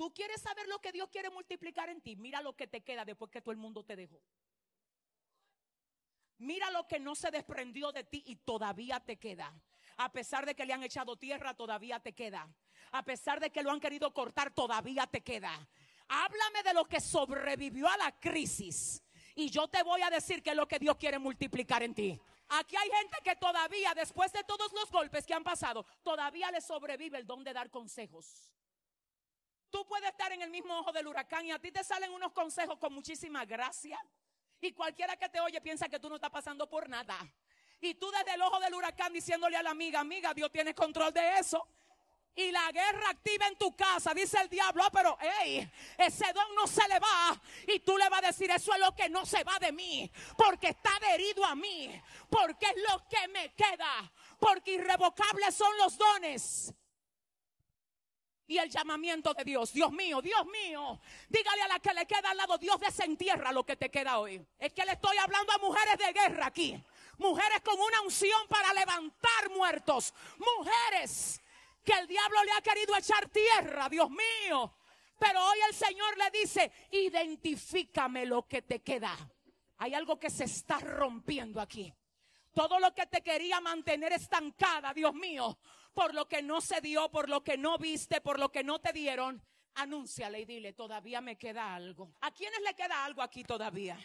Tú quieres saber lo que Dios quiere multiplicar en ti. Mira lo que te queda después que todo el mundo te dejó. Mira lo que no se desprendió de ti y todavía te queda. A pesar de que le han echado tierra, todavía te queda. A pesar de que lo han querido cortar, todavía te queda. Háblame de lo que sobrevivió a la crisis. Y yo te voy a decir que es lo que Dios quiere multiplicar en ti. Aquí hay gente que todavía, después de todos los golpes que han pasado, todavía le sobrevive el don de dar consejos. Tú puedes estar en el mismo ojo del huracán y a ti te salen unos consejos con muchísima gracia. Y cualquiera que te oye piensa que tú no estás pasando por nada. Y tú desde el ojo del huracán diciéndole a la amiga, amiga, Dios tiene control de eso. Y la guerra activa en tu casa, dice el diablo, ah, pero hey, ese don no se le va. Y tú le vas a decir, eso es lo que no se va de mí, porque está adherido a mí, porque es lo que me queda, porque irrevocables son los dones y el llamamiento de Dios. Dios mío, Dios mío. Dígale a la que le queda al lado, Dios desentierra lo que te queda hoy. Es que le estoy hablando a mujeres de guerra aquí. Mujeres con una unción para levantar muertos. Mujeres que el diablo le ha querido echar tierra, Dios mío. Pero hoy el Señor le dice, identifícame lo que te queda. Hay algo que se está rompiendo aquí. Todo lo que te quería mantener estancada, Dios mío, por lo que no se dio, por lo que no viste, por lo que no te dieron, anúnciale y dile, todavía me queda algo. ¿A quiénes le queda algo aquí todavía?